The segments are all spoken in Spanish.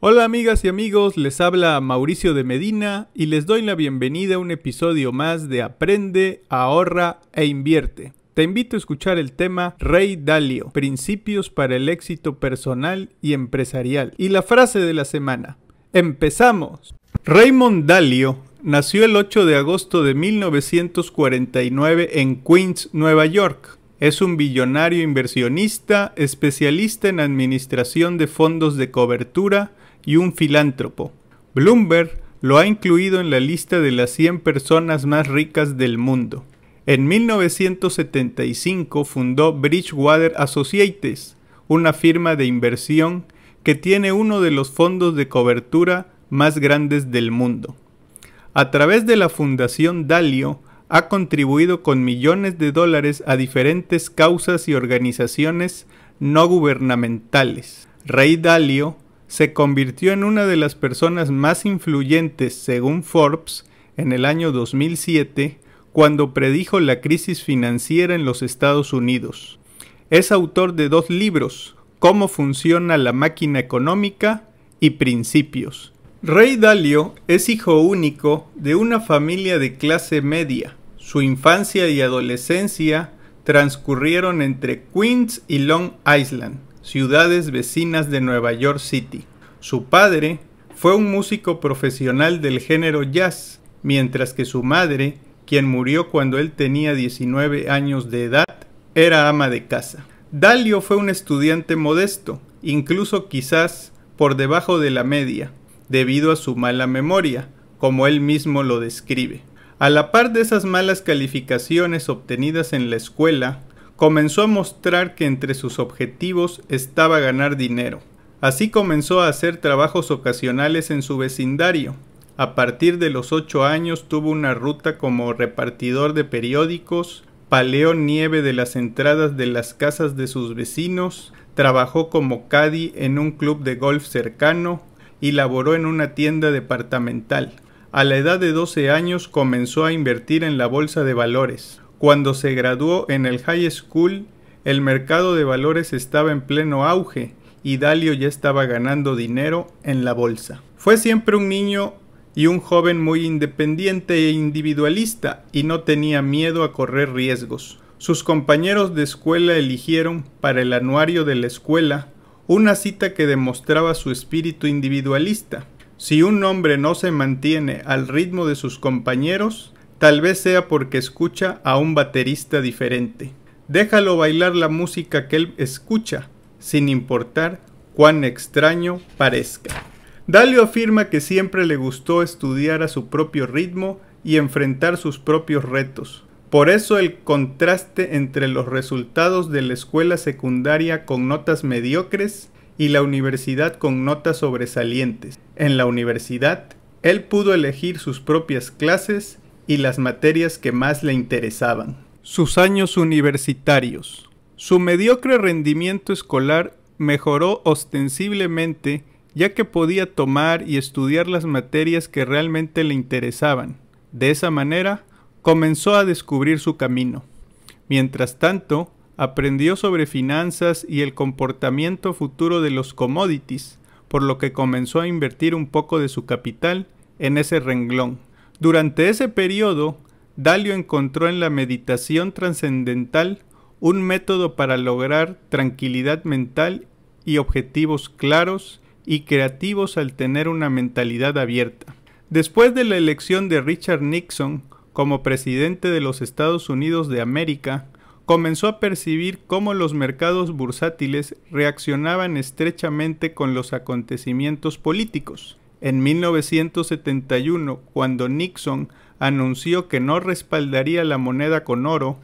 Hola amigas y amigos, les habla Mauricio de Medina y les doy la bienvenida a un episodio más de Aprende, ahorra e invierte. Te invito a escuchar el tema Rey Dalio, Principios para el éxito personal y empresarial. Y la frase de la semana. ¡Empezamos! Raymond Dalio nació el 8 de agosto de 1949 en Queens, Nueva York. Es un billonario inversionista, especialista en administración de fondos de cobertura y un filántropo. Bloomberg lo ha incluido en la lista de las 100 personas más ricas del mundo. En 1975 fundó Bridgewater Associates, una firma de inversión que tiene uno de los fondos de cobertura más grandes del mundo a través de la Fundación Dalio, ha contribuido con millones de dólares a diferentes causas y organizaciones no gubernamentales. Rey Dalio se convirtió en una de las personas más influyentes, según Forbes, en el año 2007, cuando predijo la crisis financiera en los Estados Unidos. Es autor de dos libros, Cómo funciona la máquina económica y Principios, Ray Dalio es hijo único de una familia de clase media. Su infancia y adolescencia transcurrieron entre Queens y Long Island, ciudades vecinas de Nueva York City. Su padre fue un músico profesional del género jazz, mientras que su madre, quien murió cuando él tenía 19 años de edad, era ama de casa. Dalio fue un estudiante modesto, incluso quizás por debajo de la media, debido a su mala memoria, como él mismo lo describe. A la par de esas malas calificaciones obtenidas en la escuela, comenzó a mostrar que entre sus objetivos estaba ganar dinero. Así comenzó a hacer trabajos ocasionales en su vecindario. A partir de los ocho años tuvo una ruta como repartidor de periódicos, paleó nieve de las entradas de las casas de sus vecinos, trabajó como caddy en un club de golf cercano, y laboró en una tienda departamental. A la edad de 12 años comenzó a invertir en la bolsa de valores. Cuando se graduó en el high school, el mercado de valores estaba en pleno auge y Dalio ya estaba ganando dinero en la bolsa. Fue siempre un niño y un joven muy independiente e individualista y no tenía miedo a correr riesgos. Sus compañeros de escuela eligieron para el anuario de la escuela una cita que demostraba su espíritu individualista. Si un hombre no se mantiene al ritmo de sus compañeros, tal vez sea porque escucha a un baterista diferente. Déjalo bailar la música que él escucha, sin importar cuán extraño parezca. Dalio afirma que siempre le gustó estudiar a su propio ritmo y enfrentar sus propios retos. Por eso el contraste entre los resultados de la escuela secundaria con notas mediocres y la universidad con notas sobresalientes. En la universidad, él pudo elegir sus propias clases y las materias que más le interesaban. Sus años universitarios. Su mediocre rendimiento escolar mejoró ostensiblemente ya que podía tomar y estudiar las materias que realmente le interesaban. De esa manera, comenzó a descubrir su camino. Mientras tanto, aprendió sobre finanzas y el comportamiento futuro de los commodities, por lo que comenzó a invertir un poco de su capital en ese renglón. Durante ese periodo, Dalio encontró en la meditación trascendental un método para lograr tranquilidad mental y objetivos claros y creativos al tener una mentalidad abierta. Después de la elección de Richard Nixon, como presidente de los Estados Unidos de América, comenzó a percibir cómo los mercados bursátiles reaccionaban estrechamente con los acontecimientos políticos. En 1971, cuando Nixon anunció que no respaldaría la moneda con oro,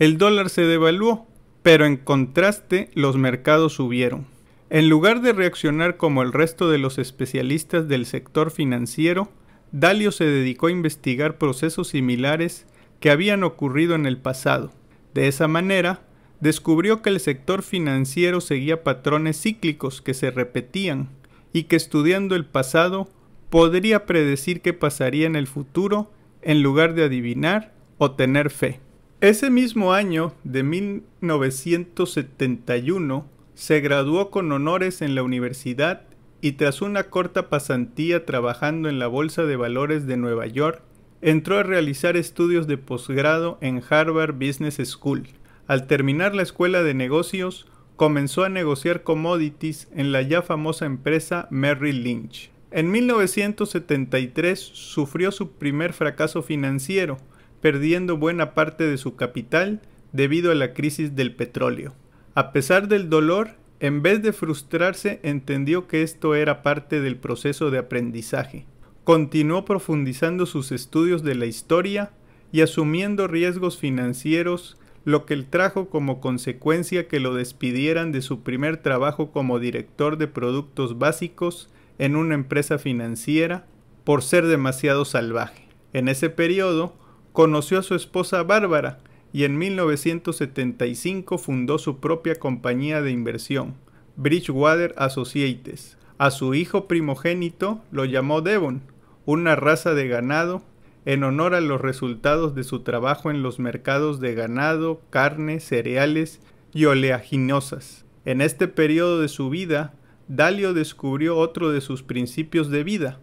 el dólar se devaluó, pero en contraste los mercados subieron. En lugar de reaccionar como el resto de los especialistas del sector financiero, Dalio se dedicó a investigar procesos similares que habían ocurrido en el pasado. De esa manera, descubrió que el sector financiero seguía patrones cíclicos que se repetían y que estudiando el pasado podría predecir qué pasaría en el futuro en lugar de adivinar o tener fe. Ese mismo año de 1971 se graduó con honores en la Universidad y tras una corta pasantía trabajando en la Bolsa de Valores de Nueva York, entró a realizar estudios de posgrado en Harvard Business School. Al terminar la escuela de negocios, comenzó a negociar commodities en la ya famosa empresa Merrill Lynch. En 1973 sufrió su primer fracaso financiero, perdiendo buena parte de su capital debido a la crisis del petróleo. A pesar del dolor, en vez de frustrarse, entendió que esto era parte del proceso de aprendizaje. Continuó profundizando sus estudios de la historia y asumiendo riesgos financieros, lo que él trajo como consecuencia que lo despidieran de su primer trabajo como director de productos básicos en una empresa financiera por ser demasiado salvaje. En ese periodo, conoció a su esposa Bárbara, y en 1975 fundó su propia compañía de inversión, Bridgewater Associates. A su hijo primogénito lo llamó Devon, una raza de ganado, en honor a los resultados de su trabajo en los mercados de ganado, carne, cereales y oleaginosas. En este periodo de su vida, Dalio descubrió otro de sus principios de vida.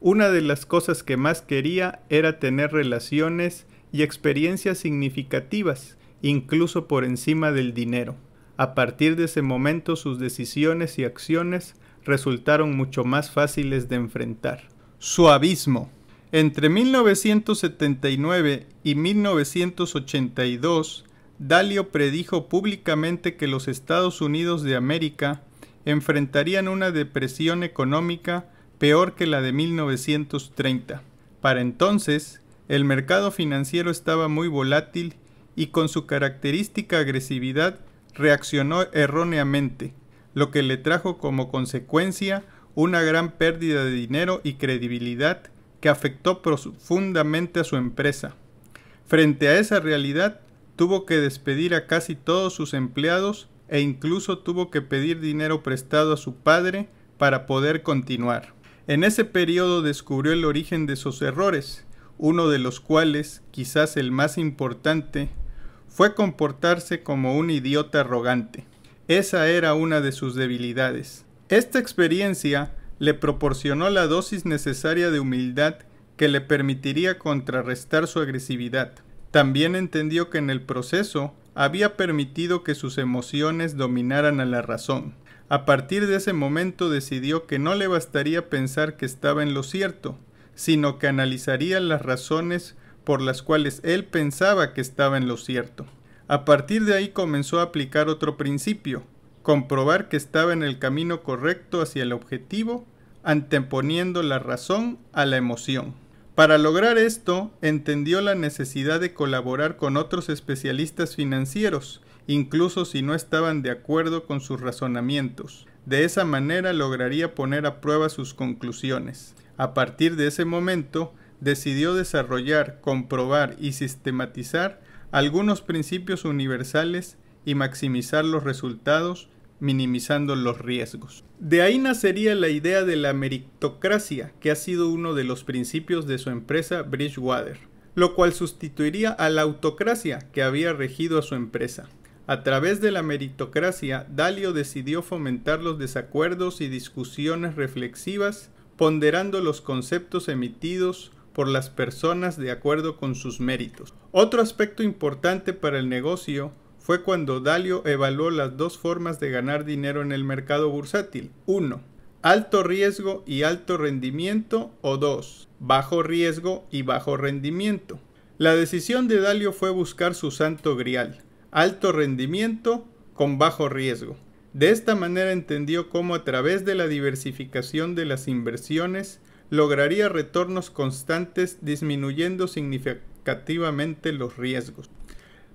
Una de las cosas que más quería era tener relaciones y experiencias significativas, incluso por encima del dinero. A partir de ese momento sus decisiones y acciones resultaron mucho más fáciles de enfrentar. Su abismo. Entre 1979 y 1982, Dalio predijo públicamente que los Estados Unidos de América enfrentarían una depresión económica peor que la de 1930. Para entonces, el mercado financiero estaba muy volátil y con su característica agresividad reaccionó erróneamente, lo que le trajo como consecuencia una gran pérdida de dinero y credibilidad que afectó profundamente a su empresa. Frente a esa realidad, tuvo que despedir a casi todos sus empleados e incluso tuvo que pedir dinero prestado a su padre para poder continuar. En ese periodo descubrió el origen de sus errores, uno de los cuales, quizás el más importante, fue comportarse como un idiota arrogante. Esa era una de sus debilidades. Esta experiencia le proporcionó la dosis necesaria de humildad que le permitiría contrarrestar su agresividad. También entendió que en el proceso había permitido que sus emociones dominaran a la razón. A partir de ese momento decidió que no le bastaría pensar que estaba en lo cierto, sino que analizaría las razones por las cuales él pensaba que estaba en lo cierto. A partir de ahí comenzó a aplicar otro principio, comprobar que estaba en el camino correcto hacia el objetivo, anteponiendo la razón a la emoción. Para lograr esto, entendió la necesidad de colaborar con otros especialistas financieros, incluso si no estaban de acuerdo con sus razonamientos. De esa manera lograría poner a prueba sus conclusiones. A partir de ese momento, decidió desarrollar, comprobar y sistematizar algunos principios universales y maximizar los resultados, minimizando los riesgos. De ahí nacería la idea de la meritocracia, que ha sido uno de los principios de su empresa Bridgewater, lo cual sustituiría a la autocracia que había regido a su empresa. A través de la meritocracia, Dalio decidió fomentar los desacuerdos y discusiones reflexivas ponderando los conceptos emitidos por las personas de acuerdo con sus méritos. Otro aspecto importante para el negocio fue cuando Dalio evaluó las dos formas de ganar dinero en el mercado bursátil. 1. Alto riesgo y alto rendimiento o 2. Bajo riesgo y bajo rendimiento. La decisión de Dalio fue buscar su santo grial, alto rendimiento con bajo riesgo. De esta manera entendió cómo a través de la diversificación de las inversiones lograría retornos constantes disminuyendo significativamente los riesgos.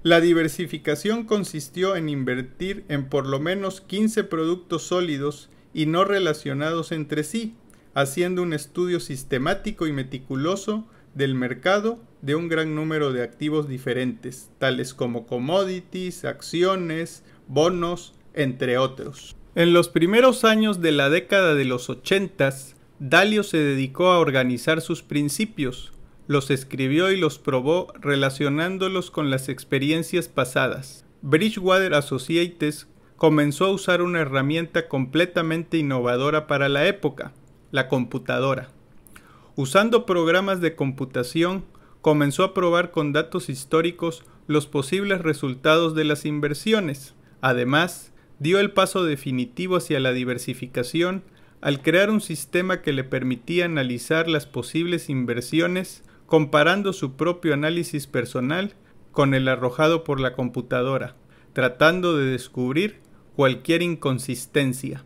La diversificación consistió en invertir en por lo menos 15 productos sólidos y no relacionados entre sí, haciendo un estudio sistemático y meticuloso del mercado de un gran número de activos diferentes, tales como commodities, acciones, bonos, entre otros. En los primeros años de la década de los 80, Dalio se dedicó a organizar sus principios, los escribió y los probó relacionándolos con las experiencias pasadas. Bridgewater Associates comenzó a usar una herramienta completamente innovadora para la época, la computadora. Usando programas de computación, comenzó a probar con datos históricos los posibles resultados de las inversiones. Además, dio el paso definitivo hacia la diversificación al crear un sistema que le permitía analizar las posibles inversiones comparando su propio análisis personal con el arrojado por la computadora, tratando de descubrir cualquier inconsistencia.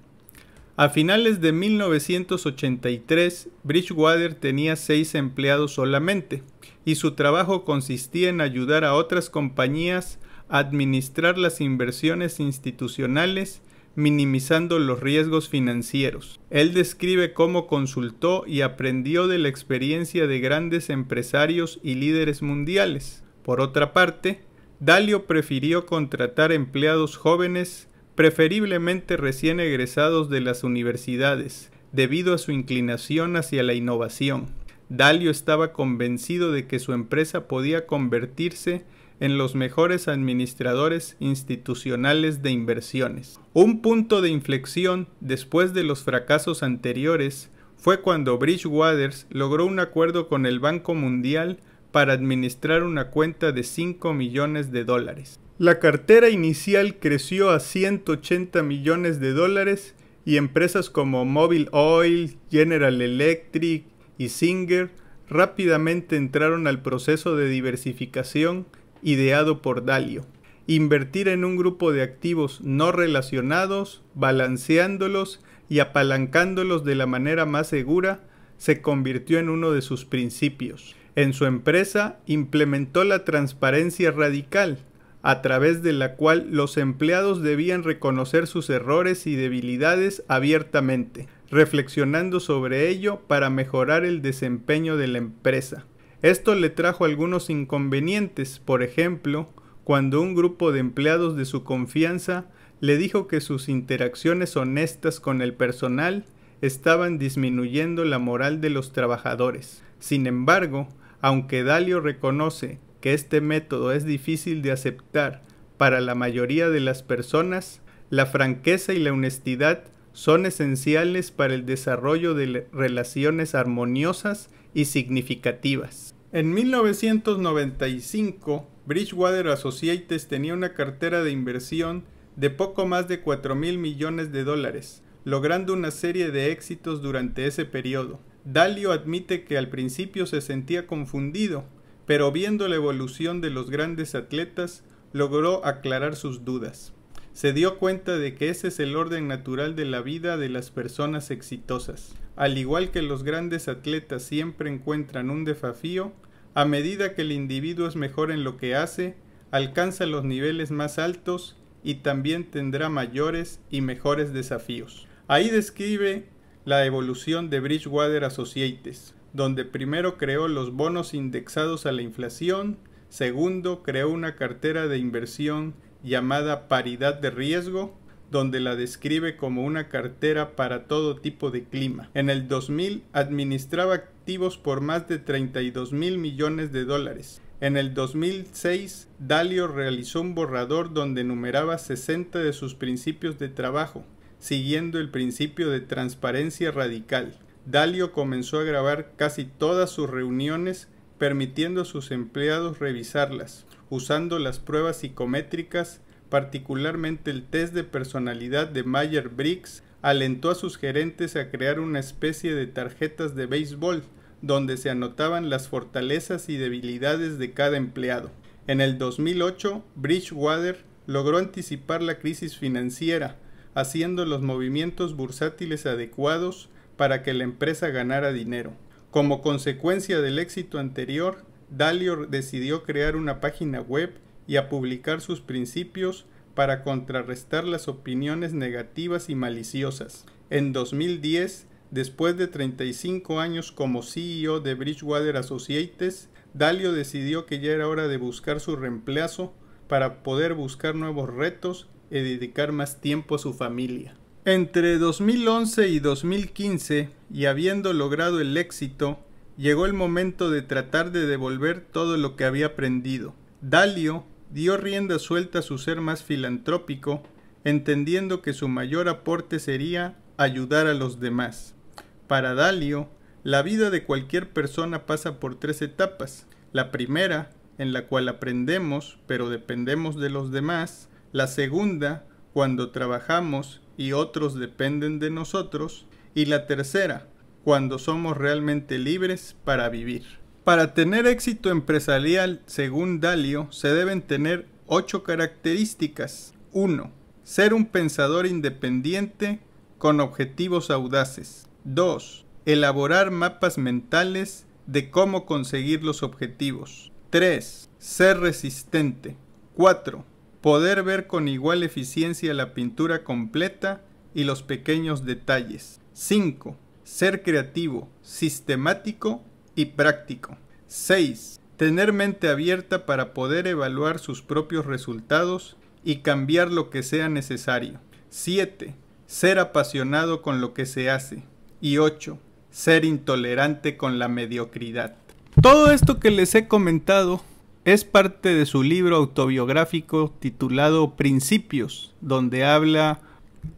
A finales de 1983, Bridgewater tenía seis empleados solamente, y su trabajo consistía en ayudar a otras compañías administrar las inversiones institucionales minimizando los riesgos financieros. Él describe cómo consultó y aprendió de la experiencia de grandes empresarios y líderes mundiales. Por otra parte, Dalio prefirió contratar empleados jóvenes, preferiblemente recién egresados de las universidades, debido a su inclinación hacia la innovación. Dalio estaba convencido de que su empresa podía convertirse en los mejores administradores institucionales de inversiones. Un punto de inflexión después de los fracasos anteriores fue cuando Bridgewater logró un acuerdo con el Banco Mundial para administrar una cuenta de 5 millones de dólares. La cartera inicial creció a 180 millones de dólares y empresas como Mobil Oil, General Electric y Singer rápidamente entraron al proceso de diversificación ideado por Dalio. Invertir en un grupo de activos no relacionados, balanceándolos y apalancándolos de la manera más segura, se convirtió en uno de sus principios. En su empresa implementó la transparencia radical, a través de la cual los empleados debían reconocer sus errores y debilidades abiertamente, reflexionando sobre ello para mejorar el desempeño de la empresa. Esto le trajo algunos inconvenientes, por ejemplo, cuando un grupo de empleados de su confianza le dijo que sus interacciones honestas con el personal estaban disminuyendo la moral de los trabajadores. Sin embargo, aunque Dalio reconoce que este método es difícil de aceptar para la mayoría de las personas, la franqueza y la honestidad son esenciales para el desarrollo de relaciones armoniosas y significativas. En 1995, Bridgewater Associates tenía una cartera de inversión de poco más de 4 mil millones de dólares, logrando una serie de éxitos durante ese periodo. Dalio admite que al principio se sentía confundido, pero viendo la evolución de los grandes atletas, logró aclarar sus dudas se dio cuenta de que ese es el orden natural de la vida de las personas exitosas. Al igual que los grandes atletas siempre encuentran un desafío, a medida que el individuo es mejor en lo que hace, alcanza los niveles más altos y también tendrá mayores y mejores desafíos. Ahí describe la evolución de Bridgewater Associates, donde primero creó los bonos indexados a la inflación, segundo creó una cartera de inversión llamada paridad de riesgo, donde la describe como una cartera para todo tipo de clima. En el 2000 administraba activos por más de 32 mil millones de dólares. En el 2006, Dalio realizó un borrador donde enumeraba 60 de sus principios de trabajo, siguiendo el principio de transparencia radical. Dalio comenzó a grabar casi todas sus reuniones, permitiendo a sus empleados revisarlas usando las pruebas psicométricas, particularmente el test de personalidad de Mayer-Briggs, alentó a sus gerentes a crear una especie de tarjetas de béisbol donde se anotaban las fortalezas y debilidades de cada empleado. En el 2008, Bridgewater logró anticipar la crisis financiera, haciendo los movimientos bursátiles adecuados para que la empresa ganara dinero. Como consecuencia del éxito anterior, Dalio decidió crear una página web y a publicar sus principios para contrarrestar las opiniones negativas y maliciosas. En 2010, después de 35 años como CEO de Bridgewater Associates, Dalio decidió que ya era hora de buscar su reemplazo para poder buscar nuevos retos y dedicar más tiempo a su familia. Entre 2011 y 2015, y habiendo logrado el éxito, Llegó el momento de tratar de devolver todo lo que había aprendido. Dalio dio rienda suelta a su ser más filantrópico, entendiendo que su mayor aporte sería ayudar a los demás. Para Dalio, la vida de cualquier persona pasa por tres etapas. La primera, en la cual aprendemos, pero dependemos de los demás. La segunda, cuando trabajamos y otros dependen de nosotros. Y la tercera, cuando somos realmente libres para vivir. Para tener éxito empresarial, según Dalio, se deben tener ocho características. 1. Ser un pensador independiente con objetivos audaces. 2. Elaborar mapas mentales de cómo conseguir los objetivos. 3. Ser resistente. 4. Poder ver con igual eficiencia la pintura completa y los pequeños detalles. 5 ser creativo, sistemático y práctico. 6. Tener mente abierta para poder evaluar sus propios resultados y cambiar lo que sea necesario. 7. Ser apasionado con lo que se hace. Y 8. Ser intolerante con la mediocridad. Todo esto que les he comentado es parte de su libro autobiográfico titulado Principios, donde habla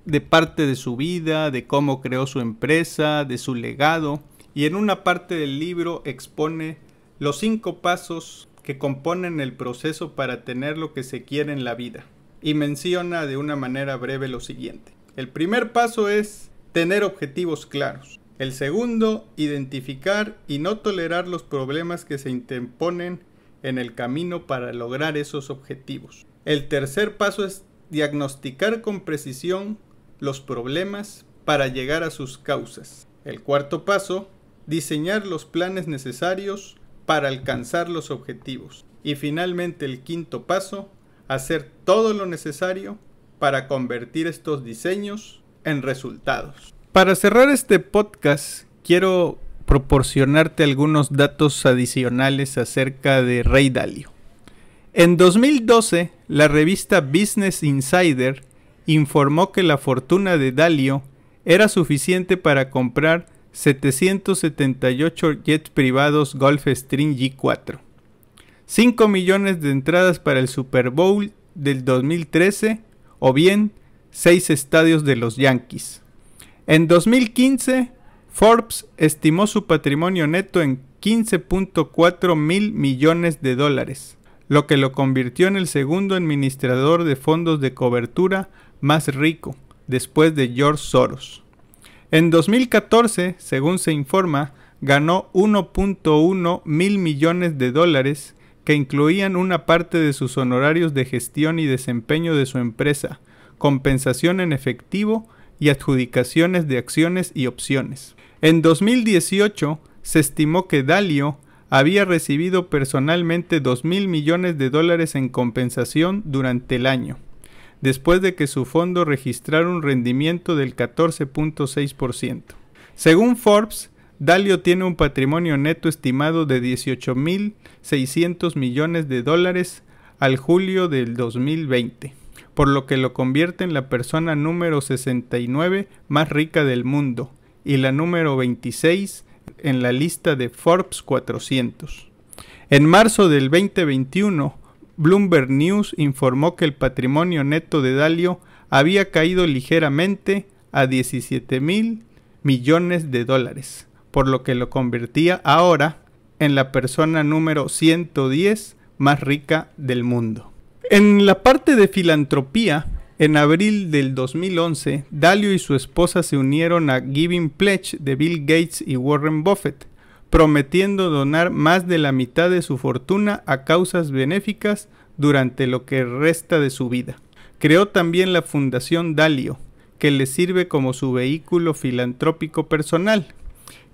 de parte de su vida, de cómo creó su empresa, de su legado, y en una parte del libro expone los cinco pasos que componen el proceso para tener lo que se quiere en la vida, y menciona de una manera breve lo siguiente. El primer paso es tener objetivos claros. El segundo, identificar y no tolerar los problemas que se interponen en el camino para lograr esos objetivos. El tercer paso es diagnosticar con precisión los problemas para llegar a sus causas. El cuarto paso, diseñar los planes necesarios para alcanzar los objetivos. Y finalmente el quinto paso, hacer todo lo necesario para convertir estos diseños en resultados. Para cerrar este podcast, quiero proporcionarte algunos datos adicionales acerca de Rey Dalio. En 2012, la revista Business Insider informó que la fortuna de Dalio era suficiente para comprar 778 jets privados Gulfstream G4, 5 millones de entradas para el Super Bowl del 2013 o bien 6 estadios de los Yankees. En 2015, Forbes estimó su patrimonio neto en 15.4 mil millones de dólares lo que lo convirtió en el segundo administrador de fondos de cobertura más rico, después de George Soros. En 2014, según se informa, ganó 1.1 mil millones de dólares que incluían una parte de sus honorarios de gestión y desempeño de su empresa, compensación en efectivo y adjudicaciones de acciones y opciones. En 2018 se estimó que Dalio había recibido personalmente 2 mil millones de dólares en compensación durante el año, después de que su fondo registrara un rendimiento del 14.6%. Según Forbes, Dalio tiene un patrimonio neto estimado de mil 600 millones de dólares al julio del 2020, por lo que lo convierte en la persona número 69 más rica del mundo y la número 26 en la lista de Forbes 400. En marzo del 2021, Bloomberg News informó que el patrimonio neto de Dalio había caído ligeramente a 17 mil millones de dólares, por lo que lo convertía ahora en la persona número 110 más rica del mundo. En la parte de filantropía, en abril del 2011, Dalio y su esposa se unieron a Giving Pledge de Bill Gates y Warren Buffett, prometiendo donar más de la mitad de su fortuna a causas benéficas durante lo que resta de su vida. Creó también la Fundación Dalio, que le sirve como su vehículo filantrópico personal,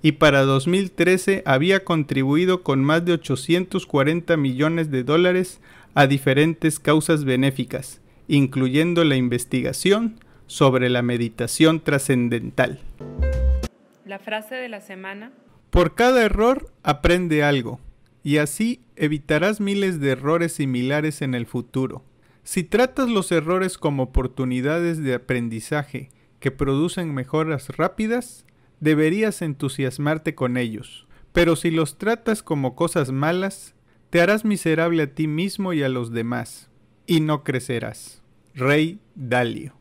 y para 2013 había contribuido con más de 840 millones de dólares a diferentes causas benéficas, incluyendo la investigación sobre la meditación trascendental. La frase de la semana. Por cada error aprende algo, y así evitarás miles de errores similares en el futuro. Si tratas los errores como oportunidades de aprendizaje que producen mejoras rápidas, deberías entusiasmarte con ellos. Pero si los tratas como cosas malas, te harás miserable a ti mismo y a los demás, y no crecerás. Rey Dalio.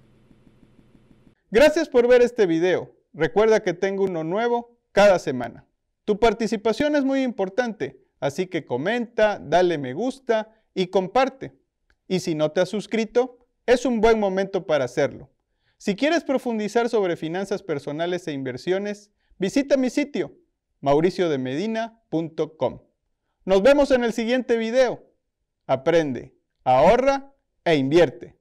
Gracias por ver este video. Recuerda que tengo uno nuevo cada semana. Tu participación es muy importante, así que comenta, dale me gusta y comparte. Y si no te has suscrito, es un buen momento para hacerlo. Si quieres profundizar sobre finanzas personales e inversiones, visita mi sitio mauriciodemedina.com. Nos vemos en el siguiente video. Aprende, ahorra e invierte.